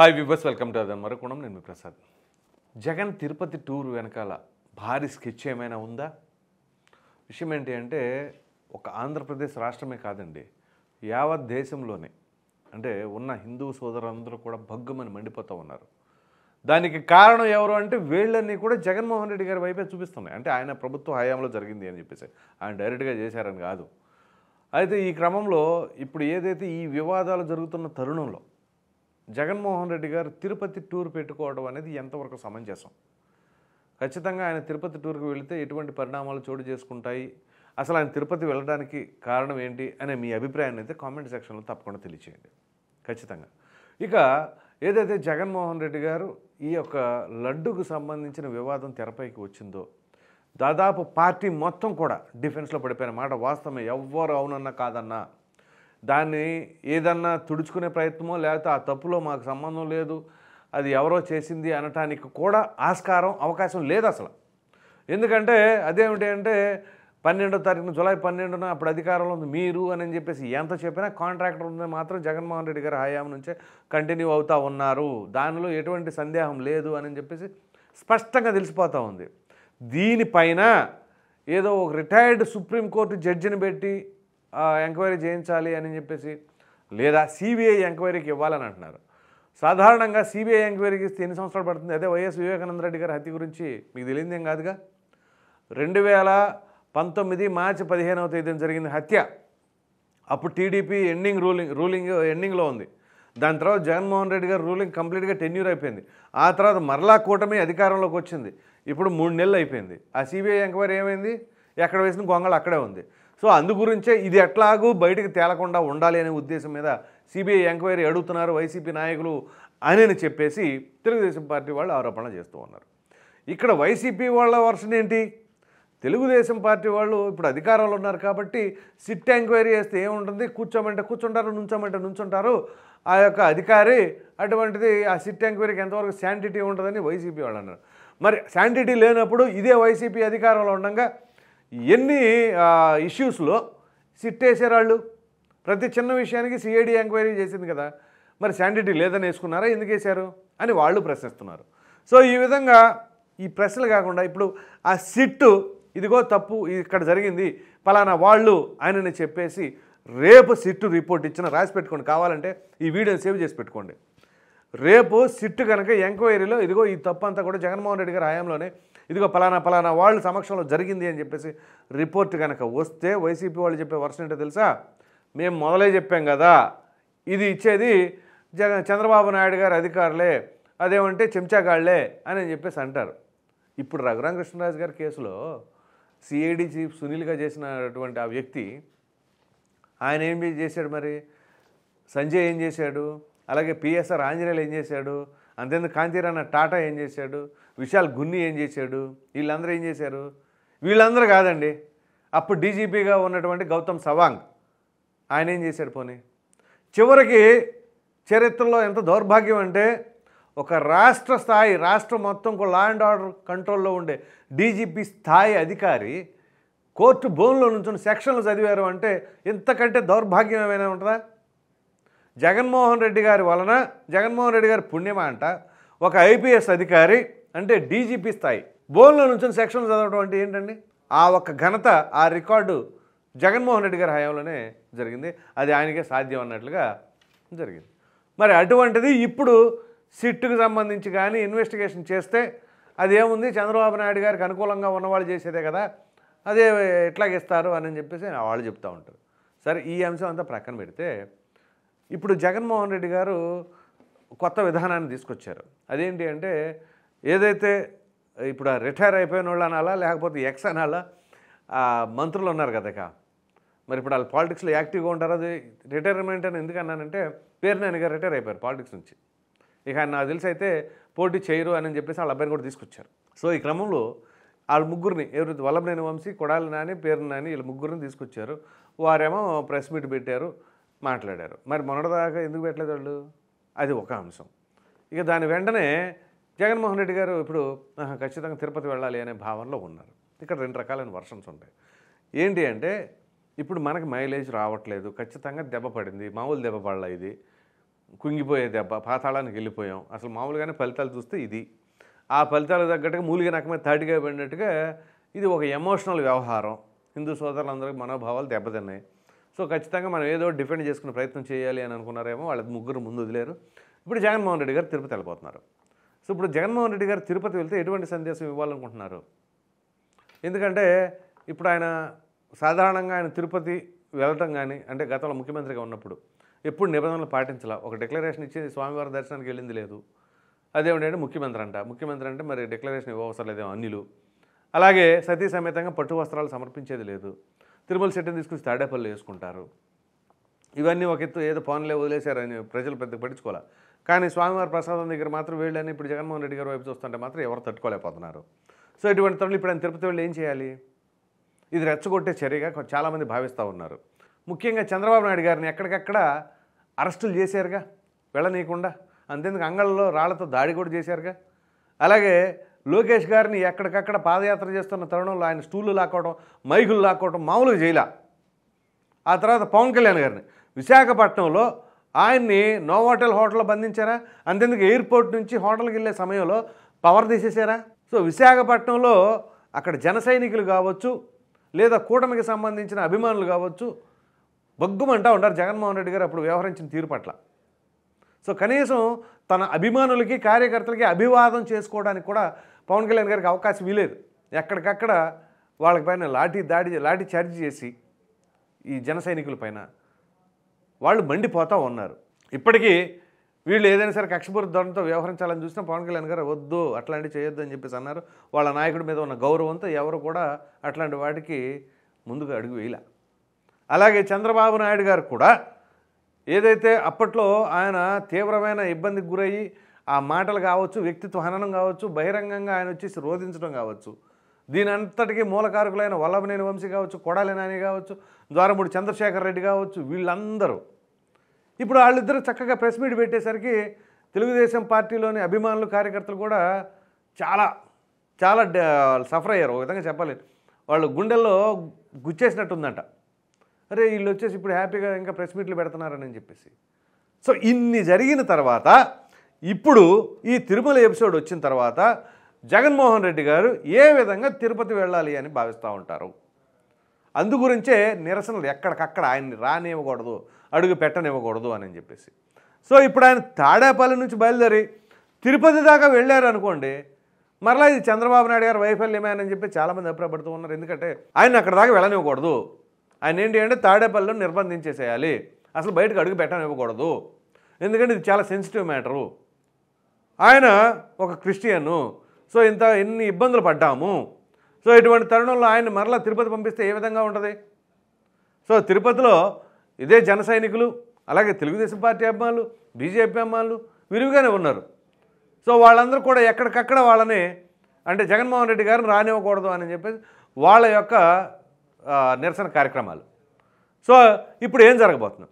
hi విబస్ welcome to అదే మరొకడం నేను మీ ప్రసాద్ జగన్ తిరుపతి టూర్ వెనకాల భారీ స్కెచ్ ఏమైనా ఉందా విషయం ఏంటి అంటే ఒక ఆంధ్రప్రదేశ్ రాష్ట్రమే కాదండి యావత్ దేశంలోనే అంటే ఉన్న హిందూ సోదరులందరూ కూడా భగ్గుమని మండిపోతూ ఉన్నారు దానికి కారణం ఎవరు అంటే వీళ్ళన్నీ కూడా జగన్మోహన్ రెడ్డి గారి వైపే చూపిస్తున్నాయి అంటే ఆయన ప్రభుత్వ హయాంలో జరిగింది అని చెప్పేసి ఆయన డైరెక్ట్గా చేశారని కాదు అయితే ఈ క్రమంలో ఇప్పుడు ఏదైతే ఈ వివాదాలు జరుగుతున్న తరుణంలో జగన్మోహన్ రెడ్డి గారు తిరుపతి టూర్ పెట్టుకోవడం అనేది ఎంతవరకు సమంజసం ఖచ్చితంగా ఆయన తిరుపతి టూర్కి వెళితే ఎటువంటి పరిణామాలు చోటు చేసుకుంటాయి అసలు ఆయన తిరుపతి వెళ్ళడానికి కారణం ఏంటి అనే మీ అభిప్రాయాన్ని అయితే కామెంట్ సెక్షన్లో తప్పకుండా తెలియచేయండి ఖచ్చితంగా ఇక ఏదైతే జగన్మోహన్ రెడ్డి గారు ఈ యొక్క లడ్డుకు సంబంధించిన వివాదం తెరపైకి వచ్చిందో దాదాపు పార్టీ మొత్తం కూడా డిఫెన్స్లో పడిపోయిన మాట వాస్తవమే ఎవ్వరు అవునన్నా కాదన్నా దాన్ని ఏదన్నా తుడుచుకునే ప్రయత్నమో లేకపోతే ఆ తప్పులో మాకు సంబంధం లేదు అది ఎవరో చేసింది అనటానికి కూడా ఆస్కారం అవకాశం లేదు అసలు ఎందుకంటే అదేమిటి అంటే పన్నెండో తారీఖున జూలై పన్నెండున అప్పుడు అధికారంలో ఉంది మీరు అని చెప్పేసి ఎంత చెప్పినా కాంట్రాక్టర్ ఉంది మాత్రం జగన్మోహన్ రెడ్డి గారు హయాం నుంచే కంటిన్యూ అవుతూ ఉన్నారు దానిలో ఎటువంటి సందేహం లేదు అని చెప్పేసి స్పష్టంగా తెలిసిపోతూ ఉంది దీనిపైన ఏదో ఒక రిటైర్డ్ సుప్రీంకోర్టు జడ్జిని పెట్టి ఎంక్వైరీ చేయించాలి అని చెప్పేసి లేదా సిబిఐ ఎంక్వైరీకి ఇవ్వాలని అంటున్నారు సాధారణంగా సిబిఐ ఎంక్వైరీకి ఇస్తే ఎన్ని సంవత్సరాలు పడుతుంది అదే వైఎస్ వివేకానంద రెడ్డి గారి హత్య గురించి మీకు తెలియదేం కాదుగా రెండు వేల పంతొమ్మిది మార్చి పదిహేనవ తేదీన జరిగింది హత్య అప్పుడు టీడీపీ ఎండింగ్ రూలింగ్ రూలింగ్ ఎండింగ్లో ఉంది దాని తర్వాత జగన్మోహన్ రెడ్డి గారు రూలింగ్ కంప్లీట్గా టెన్యూర్ అయిపోయింది ఆ తర్వాత మరలా కూటమి అధికారంలోకి వచ్చింది ఇప్పుడు మూడు నెలలు అయిపోయింది ఆ సిబిఐ ఎంక్వైరీ ఏమైంది ఎక్కడ వేసిన గొంగళ అక్కడే ఉంది సో అందుగురించే ఇది ఎట్లాగూ బయటకు తేలకుండా ఉండాలి అనే ఉద్దేశం మీద సిబిఐ ఎంక్వైరీ అడుగుతున్నారు వైసీపీ నాయకులు అని చెప్పేసి తెలుగుదేశం పార్టీ వాళ్ళు ఆరోపణ చేస్తూ ఉన్నారు ఇక్కడ వైసీపీ వాళ్ళ వర్షన్ ఏంటి తెలుగుదేశం పార్టీ వాళ్ళు ఇప్పుడు అధికారంలో ఉన్నారు కాబట్టి సిట్ ఎంక్వైరీ చేస్తే ఏముంటుంది కూర్చోమంటే కూర్చుంటారు నుంచోమంటే నుంచుంటారు ఆ యొక్క అధికారి అటువంటిది ఆ సిట్ ఎంక్వైరీకి ఎంతవరకు శాంటిటీ ఉంటుందని వైసీపీ వాళ్ళు అన్నారు మరి శాంటిటీ లేనప్పుడు ఇదే వైసీపీ అధికారంలో ఉండగా ఎన్ని ఇష్యూస్లో సిట్టేసేరాళ్ళు ప్రతి చిన్న విషయానికి సిఐడి ఎంక్వైరీ చేసింది కదా మరి శాండిటీ లేదని వేసుకున్నారా ఎందుకు వేశారు అని వాళ్ళు ప్రశ్నిస్తున్నారు సో ఈ విధంగా ఈ ప్రశ్నలు కాకుండా ఇప్పుడు ఆ సిట్టు ఇదిగో తప్పు ఇక్కడ జరిగింది పలానా వాళ్ళు ఆయనని చెప్పేసి రేపు సిట్టు రిపోర్ట్ ఇచ్చిన రాసి పెట్టుకోండి కావాలంటే ఈ వీడియోని సేవ్ చేసి పెట్టుకోండి రేపు సిట్టు కనుక ఎంక్వైరీలో ఇదిగో ఈ తప్పు అంతా కూడా జగన్మోహన్ రెడ్డి గారి హయాంలోనే ఇదిగో పలానా పలానా వాళ్ళ సమక్షంలో జరిగింది అని చెప్పేసి రిపోర్ట్ కనుక వస్తే వైసీపీ వాళ్ళు చెప్పే వర్షం ఏంటో తెలుసా మేము మొదలే చెప్పాం కదా ఇది ఇచ్చేది జగన్ చంద్రబాబు నాయుడు గారు అధికారులే అదేమంటే చెంచాగాళ్లే అని చెప్పేసి అంటారు ఇప్పుడు రఘురామ కృష్ణరాజు గారి కేసులో సిఐడి చీఫ్ సునీల్గా చేసినటువంటి ఆ వ్యక్తి ఆయన ఏం చేశాడు మరి సంజయ్ ఏం చేశాడు అలాగే పిఎస్ఆర్ ఆంజనేయులు ఏం చేశాడు అంతేందుకు కాంతిరాణ టాటా ఏం చేశాడు విశాల్ గున్ని ఏం చేశాడు వీళ్ళందరూ ఏం చేశారు వీళ్ళందరూ కాదండి అప్పుడు డీజీపీగా ఉన్నటువంటి గౌతమ్ సవాంగ్ ఆయన ఏం చేశాడు పోనీ చివరికి చరిత్రలో ఎంత దౌర్భాగ్యం అంటే ఒక రాష్ట్ర స్థాయి రాష్ట్రం మొత్తం లా అండ్ ఆర్డర్ కంట్రోల్లో ఉండే డీజీపీ స్థాయి అధికారి కోర్టు బోన్లో నుంచి సెక్షన్లు చదివారు అంటే ఇంతకంటే దౌర్భాగ్యం ఏమైనా ఉంటుందా జగన్మోహన్ రెడ్డి గారి వలన జగన్మోహన్ రెడ్డి గారి పుణ్యమా అంట ఒక ఐపీఎస్ అధికారి అంటే డీజీపీ స్థాయి బోన్లో నుంచి సెక్షన్లు చదవడం అంటే ఏంటండి ఆ ఒక్క ఘనత ఆ రికార్డు జగన్మోహన్ రెడ్డి గారి హయాంలోనే జరిగింది అది ఆయనకే సాధ్యం అన్నట్లుగా జరిగింది మరి అటువంటిది ఇప్పుడు సిట్టుకు సంబంధించి కానీ ఇన్వెస్టిగేషన్ చేస్తే అది ఏముంది చంద్రబాబు నాయుడు గారికి అనుకూలంగా ఉన్నవాళ్ళు చేసేదే కదా అదే ఎట్లాగిస్తారు అని చెప్పేసి వాళ్ళు చెప్తూ ఉంటారు సరే ఈ అంశం అంతా ప్రక్కన పెడితే ఇప్పుడు జగన్మోహన్ రెడ్డి గారు కొత్త విధానాన్ని తీసుకొచ్చారు అదేంటి అంటే ఏదైతే ఇప్పుడు రిటైర్ అయిపోయిన వాళ్ళు అనాలా లేకపోతే ఎక్స్ అనాలా మంత్రులు ఉన్నారు కదక మరి ఇప్పుడు వాళ్ళు పాలిటిక్స్లో యాక్టివ్గా ఉంటారు అది రిటైర్మెంట్ అని ఎందుకు అన్నానంటే పేరునాయన గారు రిటైర్ అయిపోయారు పాలిటిక్స్ నుంచి ఇక ఆయన నాకు తెలిసి అయితే పోటీ చేయరు అని చెప్పేసి వాళ్ళ అబ్బాయిని కూడా తీసుకొచ్చారు సో ఈ క్రమంలో వాళ్ళ ముగ్గురిని ఎవరైతే వల్లభనేని వంశీ కొడాలి నాని పేరు నాని వీళ్ళ ముగ్గురిని తీసుకొచ్చారు వారేమో ప్రెస్ మీట్ పెట్టారు మాట్లాడారు మరి మొన్నటిదాకా ఎందుకు పెట్టలేదు వాళ్ళు అది ఒక అంశం ఇక దాని వెంటనే జగన్మోహన్ రెడ్డి గారు ఇప్పుడు ఖచ్చితంగా తిరుపతి వెళ్ళాలి అనే భావనలో ఉన్నారు ఇక్కడ రెండు రకాలైన వర్షన్స్ ఉంటాయి ఏంటి అంటే ఇప్పుడు మనకి మైలేజ్ రావట్లేదు ఖచ్చితంగా దెబ్బ పడింది మామూలు దెబ్బ పడలా ఇది కుంగిపోయే దెబ్బ పాతాళానికి వెళ్ళిపోయాం అసలు మామూలుగానే ఫలితాలు చూస్తే ఇది ఆ ఫలితాలు తగ్గట్టుగా మూలిగా నకమే తాటిగా పడినట్టుగా ఇది ఒక ఎమోషనల్ వ్యవహారం హిందూ సోదరులందరికీ మనోభావాలు దెబ్బతిన్నాయి సో ఖచ్చితంగా మనం ఏదో డిఫెండ్ చేసుకునే ప్రయత్నం చేయాలి అని అనుకున్నారేమో వాళ్ళది ముగ్గురు ముందు వదిలేరు ఇప్పుడు జగన్మోహన్ రెడ్డి గారు తిరుపతి వెళ్ళిపోతున్నారు సో ఇప్పుడు జగన్మోహన్ రెడ్డి గారు తిరుపతి వెళ్తే ఎటువంటి సందేశం ఇవ్వాలనుకుంటున్నారు ఎందుకంటే ఇప్పుడు ఆయన సాధారణంగా ఆయన తిరుపతి వెళ్ళటం కానీ అంటే గతంలో ముఖ్యమంత్రిగా ఉన్నప్పుడు ఎప్పుడు నిబంధనలు పాటించాల ఒక డిక్లరేషన్ ఇచ్చి స్వామివారి దర్శనానికి వెళ్ళింది లేదు అదేమిటంటే ముఖ్యమంత్రి అంట ముఖ్యమంత్రి అంటే మరి డిక్లరేషన్ ఇవ్వవసరం లేదేమో అన్నిలు అలాగే సతీ సమేతంగా పట్టు వస్త్రాలు సమర్పించేది లేదు తిరుమల సెట్టిని తీసుకొచ్చి తాడేపల్లి వేసుకుంటారు ఇవన్నీ ఒక ఎత్తు ఏదో పనులే వదిలేశారని ప్రజలు పెద్ద పట్టించుకోవాలి కానీ స్వామివారి ప్రసాదం దగ్గర మాత్రం వీళ్ళని ఇప్పుడు జగన్మోహన్ రెడ్డి గారు వైపు చూస్తుంటే మాత్రం ఎవరు తట్టుకోలేకపోతున్నారు సో ఇటువంటి తరుణులు ఇప్పుడు ఆయన తిరుపతి వెళ్ళి ఏం చేయాలి ఇది రెచ్చగొట్టే చర్యగా చాలామంది భావిస్తూ ఉన్నారు ముఖ్యంగా చంద్రబాబు నాయుడు గారిని ఎక్కడికక్కడ అరెస్టులు చేశారుగా వెళ్ళనీయకుండా అంతేందుకు అంగళ్ళలో రాళ్లతో దాడి కూడా చేశారుగా అలాగే లోకేష్ గారిని ఎక్కడికక్కడ పాదయాత్ర చేస్తున్న తరుణంలో ఆయన స్టూళ్ళు లాక్కోవడం మైకులు లాక్కోవడం మామూలుగా చేయలే ఆ తర్వాత పవన్ కళ్యాణ్ గారిని విశాఖపట్నంలో ఆయన్ని నోవాటెల్ హోటల్లో బంధించారా అంతెందుకు ఎయిర్పోర్ట్ నుంచి హోటల్కి వెళ్ళే సమయంలో పవర్ తీసేశారా సో విశాఖపట్నంలో అక్కడ జన సైనికులు కావచ్చు లేదా కూటమికి సంబంధించిన అభిమానులు కావచ్చు బొగ్గుమంటా ఉంటారు జగన్మోహన్ రెడ్డి గారు అప్పుడు వ్యవహరించిన తీరు పట్ల సో కనీసం తన అభిమానులకి కార్యకర్తలకి అభివాదం చేసుకోవడానికి కూడా పవన్ కళ్యాణ్ గారికి అవకాశం ఇవ్వలేదు ఎక్కడికక్కడ పైన లాఠీ దాడి లాఠీ చార్జ్ చేసి ఈ జన పైన వాళ్ళు మండిపోతూ ఉన్నారు ఇప్పటికీ వీళ్ళు ఏదైనా సరే కక్షపూర్ ధోరణితో వ్యవహరించాలని చూసినా పవన్ కళ్యాణ్ గారు వద్దు అట్లాంటివి చేయొద్దు అని చెప్పేసి అన్నారు వాళ్ళ నాయకుడి మీద ఉన్న గౌరవంతో ఎవరు కూడా అట్లాంటి వాటికి ముందుగా అడుగు వేయలే అలాగే చంద్రబాబు నాయుడు గారు కూడా ఏదైతే అప్పట్లో ఆయన తీవ్రమైన ఇబ్బందికి గురయ్యి ఆ మాటలు కావచ్చు వ్యక్తిత్వ హననం కావచ్చు బహిరంగంగా ఆయన వచ్చేసి రోధించడం కావచ్చు దీని అంతటికీ మూలకారకులైన వల్లభనేని వంశీ కావచ్చు కొడాలి నాని కావచ్చు ద్వారముడి చంద్రశేఖర్ రెడ్డి కావచ్చు వీళ్ళందరూ ఇప్పుడు వాళ్ళిద్దరూ చక్కగా ప్రెస్ మీట్ పెట్టేసరికి తెలుగుదేశం పార్టీలోని అభిమానులు కార్యకర్తలు కూడా చాలా చాలా సఫర్ అయ్యారు ఒక విధంగా చెప్పాలి వాళ్ళు గుండెల్లో గుచ్చేసినట్టుందంట అరే వీళ్ళు వచ్చేసి ఇప్పుడు హ్యాపీగా ఇంకా ప్రెస్ మీట్లు పెడుతున్నారని చెప్పేసి సో ఇన్ని జరిగిన తర్వాత ఇప్పుడు ఈ తిరుమల ఎపిసోడ్ వచ్చిన తర్వాత జగన్మోహన్ రెడ్డి గారు ఏ విధంగా తిరుపతి వెళ్ళాలి అని భావిస్తూ ఉంటారు అందుగురించే నిరసనలు ఎక్కడికక్కడ ఆయన్ని రానివ్వకూడదు అడుగు పెట్టనివ్వకూడదు అని చెప్పేసి సో ఇప్పుడు ఆయన తాడేపల్లి నుంచి బయలుదేరి తిరుపతి దాకా వెళ్ళారు అనుకోండి మరలా ఇది చంద్రబాబు నాయుడు గారు వైఫల్యమే అని చెప్పి చాలామంది అభిప్రాయపడుతూ ఉన్నారు ఎందుకంటే ఆయన అక్కడ దాకా వెళ్ళనివ్వకూడదు ఆయన ఏంటి అంటే తాడేపల్లిలో నిర్బంధించేసేయాలి అసలు బయటకు అడుగు పెట్టనివ్వకూడదు ఎందుకంటే ఇది చాలా సెన్సిటివ్ మ్యాటరు ఆయన ఒక క్రిస్టియను సో ఇంత ఎన్ని ఇబ్బందులు పడ్డాము సో ఇటువంటి తరుణంలో ఆయన మరలా తిరుపతి పంపిస్తే ఏ విధంగా ఉంటుంది సో తిరుపతిలో ఇదే జన సైనికులు అలాగే తెలుగుదేశం పార్టీ అభిమానులు బీజేపీ అభిమానులు విరివిగానే ఉన్నారు సో వాళ్ళందరూ కూడా ఎక్కడికక్కడ వాళ్ళని అంటే జగన్మోహన్ రెడ్డి గారిని రానివ్వకూడదు అని చెప్పేసి వాళ్ళ యొక్క నిరసన కార్యక్రమాలు సో ఇప్పుడు ఏం జరగబోతున్నాం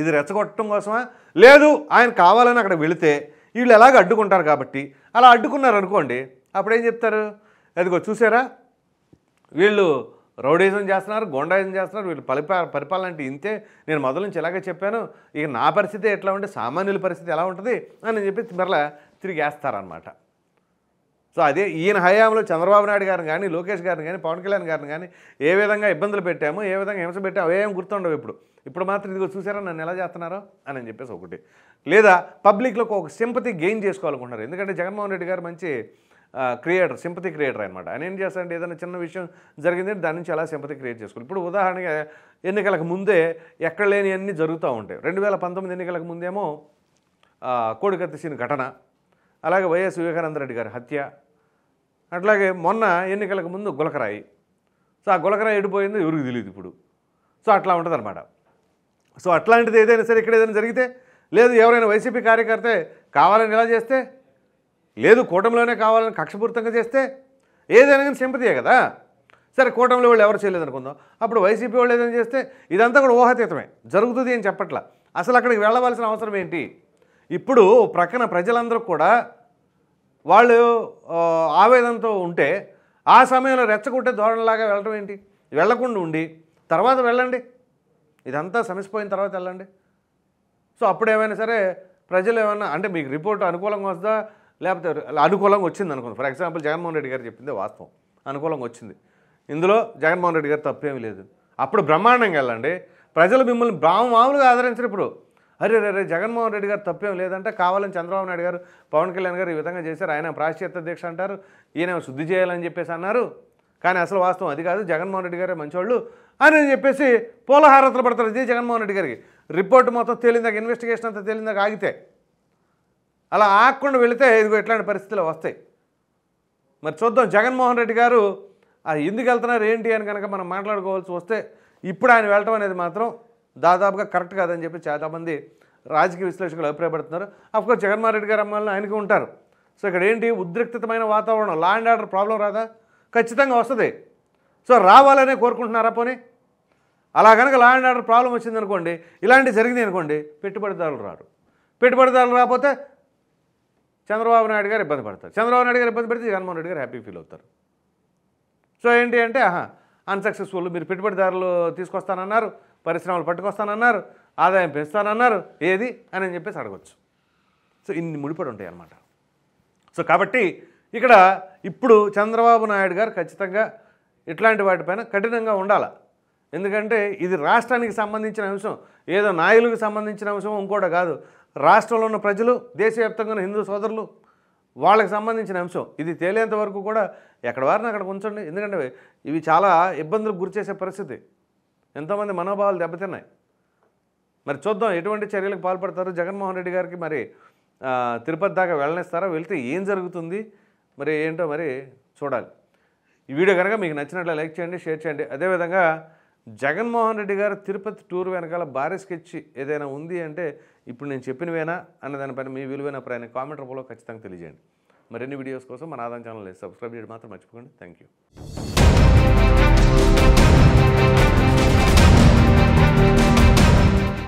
ఇది రెచ్చగొట్టడం కోసమా లేదు ఆయన కావాలని అక్కడ వెళితే వీళ్ళు ఎలాగ అడ్డుకుంటారు కాబట్టి అలా అడ్డుకున్నారు అనుకోండి అప్పుడు ఏం చెప్తారు అదిగో చూసారా వీళ్ళు రౌడీజం చేస్తున్నారు గోండాయిజం చేస్తున్నారు వీళ్ళు పలిపా పరిపాలన అంటే ఇంతే నేను మొదల నుంచి ఇలాగే చెప్పాను ఇక నా పరిస్థితి ఎట్లా ఉంటే సామాన్యుల పరిస్థితి ఎలా ఉంటుంది అని చెప్పి మరలా తిరిగి వేస్తారనమాట సో అదే ఈయన హయాంలో చంద్రబాబు నాయుడు గారిని కానీ లోకేష్ గారిని కానీ పవన్ కళ్యాణ్ గారిని కానీ ఏ విధంగా ఇబ్బందులు పెట్టాము ఏ విధంగా హింస పెట్టాము ఏం గుర్తుండవు ఇప్పుడు ఇప్పుడు మాత్రం ఇదిగో చూసారా నన్ను ఎలా చేస్తున్నారో అని చెప్పేసి ఒకటి లేదా పబ్లిక్లో ఒక సింపతి గెయిన్ చేసుకోవాలనుకుంటున్నారు ఎందుకంటే జగన్మోహన్ రెడ్డి గారు మంచి క్రియేటర్ సింపతి క్రియేటర్ అనమాట ఆయన ఏం చేస్తారంటే ఏదైనా చిన్న విషయం జరిగింది దాని నుంచి అలా సింపతి క్రియేట్ చేసుకోవాలి ఇప్పుడు ఉదాహరణగా ఎన్నికలకు ముందే ఎక్కడ లేని అన్ని జరుగుతూ ఉంటాయి రెండు వేల పంతొమ్మిది ఎన్నికలకు ముందేమో కోడికత్తిసిన ఘటన అలాగే వైఎస్ వివేకానంద రెడ్డి గారి హత్య అట్లాగే మొన్న ఎన్నికలకు ముందు గులకరాయి సో ఆ గులకరాయి ఎడిపోయిందో ఎవరికి తెలియదు ఇప్పుడు సో అట్లా ఉంటుంది అనమాట సో అట్లాంటిది ఏదైనా సరే ఇక్కడ ఏదైనా జరిగితే లేదు ఎవరైనా వైసీపీ కార్యకర్త కావాలని ఎలా చేస్తే లేదు కూటమిలోనే కావాలని కక్షపూరితంగా చేస్తే ఏదైనా కానీ సింపతియే కదా సరే కూటమిలో వాళ్ళు ఎవరు చేయలేదు అనుకుందాం అప్పుడు వైసీపీ వాళ్ళు ఏదైనా చేస్తే ఇదంతా కూడా ఊహాతీతమే జరుగుతుంది అని చెప్పట్లా అసలు అక్కడికి వెళ్ళవలసిన అవసరం ఏంటి ఇప్పుడు ప్రక్కన ప్రజలందరూ కూడా వాళ్ళు ఆవేదనతో ఉంటే ఆ సమయంలో రెచ్చగొట్టే ధోరణిలాగా వెళ్ళడం ఏంటి వెళ్లకుండా ఉండి తర్వాత వెళ్ళండి ఇదంతా సమసిపోయిన తర్వాత వెళ్ళండి సో అప్పుడు ఏమైనా సరే ప్రజలు ఏమైనా అంటే మీకు రిపోర్ట్ అనుకూలంగా వస్తుందా లేకపోతే అనుకూలంగా వచ్చింది అనుకుంది ఫర్ ఎగ్జాంపుల్ జగన్మోహన్ రెడ్డి గారు చెప్పింది వాస్తవం అనుకూలంగా వచ్చింది ఇందులో జగన్మోహన్ రెడ్డి గారు తప్పేమీ లేదు అప్పుడు బ్రహ్మాండంగా వెళ్ళండి ప్రజలు మిమ్మల్ని మామూలుగా ఆదరించరు ఇప్పుడు అరే రే రే జగన్మోహన్ రెడ్డి గారు తప్పేం లేదంటే కావాలని చంద్రబాబు నాయుడు గారు పవన్ కళ్యాణ్ గారు ఈ విధంగా చేశారు ఆయన ప్రాశ్చిత్య దీక్ష అంటారు ఈయన శుద్ధి చేయాలని చెప్పేసి అన్నారు కానీ అసలు వాస్తవం అది కాదు జగన్మోహన్ రెడ్డి గారే మంచోళ్ళు అని చెప్పేసి పోలహారతలు పడతారు ఇది జగన్మోహన్ రెడ్డి గారికి రిపోర్ట్ మొత్తం తేలిందాక ఇన్వెస్టిగేషన్ అంతా తేలిందాక ఆగితే అలా ఆగకుండా వెళితే ఇదిగో ఎట్లాంటి పరిస్థితులు వస్తాయి మరి చూద్దాం జగన్మోహన్ రెడ్డి గారు ఎందుకు వెళ్తున్నారు ఏంటి అని కనుక మనం మాట్లాడుకోవాల్సి వస్తే ఇప్పుడు ఆయన వెళ్ళటం అనేది మాత్రం దాదాపుగా కరెక్ట్ కాదని చెప్పి చాలామంది రాజకీయ విశ్లేషకులు అభిప్రాయపడుతున్నారు అఫ్కోర్స్ జగన్మోహన్ రెడ్డి గారు అమ్మాలని ఆయనకి ఉంటారు సో ఇక్కడ ఏంటి ఉద్రిక్తమైన వాతావరణం లా అండ్ ఆర్డర్ ప్రాబ్లం రాదా ఖచ్చితంగా వస్తుంది సో రావాలనే కోరుకుంటున్నారా పోనీ అలా కనుక లా అండ్ ఆర్డర్ ప్రాబ్లం వచ్చింది అనుకోండి ఇలాంటివి జరిగింది అనుకోండి పెట్టుబడిదారులు రారు పెట్టుబడిదారులు రాకపోతే చంద్రబాబు నాయుడు గారు ఇబ్బంది పడతారు చంద్రబాబు నాయుడు గారు ఇబ్బంది పడితే జగన్మోహన్ రెడ్డి గారు హ్యాపీ ఫీల్ అవుతారు సో ఏంటి అంటే ఆహా అన్సక్సెస్ఫుల్ మీరు పెట్టుబడిదారులు తీసుకొస్తానన్నారు పరిశ్రమలు పట్టుకొస్తానన్నారు ఆదాయం పెంచుతానన్నారు ఏది అని అని చెప్పేసి అడగచ్చు సో ఇన్ని ముడిపడి ఉంటాయి అన్నమాట సో కాబట్టి ఇక్కడ ఇప్పుడు చంద్రబాబు నాయుడు గారు ఖచ్చితంగా ఇట్లాంటి వాటిపైన కఠినంగా ఉండాలి ఎందుకంటే ఇది రాష్ట్రానికి సంబంధించిన అంశం ఏదో నాయులకు సంబంధించిన అంశం ఇంకోటి కాదు రాష్ట్రంలో ఉన్న ప్రజలు దేశవ్యాప్తంగా ఉన్న హిందూ సోదరులు వాళ్ళకి సంబంధించిన అంశం ఇది తేలేంత వరకు కూడా ఎక్కడ వారిని అక్కడ ఉంచండి ఎందుకంటే ఇవి చాలా ఇబ్బందులకు గురిచేసే పరిస్థితి ఎంతోమంది మనోభావాలు దెబ్బతిన్నాయి మరి చూద్దాం ఎటువంటి చర్యలకు పాల్పడతారు జగన్మోహన్ రెడ్డి గారికి మరి తిరుపతి దాకా వెళ్ళనిస్తారా వెళ్తే ఏం జరుగుతుంది మరి ఏంటో మరి చూడాలి ఈ వీడియో కనుక మీకు నచ్చినట్లు లైక్ చేయండి షేర్ చేయండి అదేవిధంగా జగన్మోహన్ రెడ్డి గారు తిరుపతి టూర్ వెనకాల భారీ స్కెచ్ ఏదైనా ఉంది అంటే ఇప్పుడు నేను చెప్పినవేనా అన్న దానిపైన మీ విలువైన ప్రయాణ కామెంట్ రూపంలో ఖచ్చితంగా తెలియజేయండి మరిన్ని వీడియోస్ కోసం మన ఆదాం ఛానల్ సబ్స్క్రైబ్ చేయడం మాత్రం మర్చిపోకండి థ్యాంక్ యూ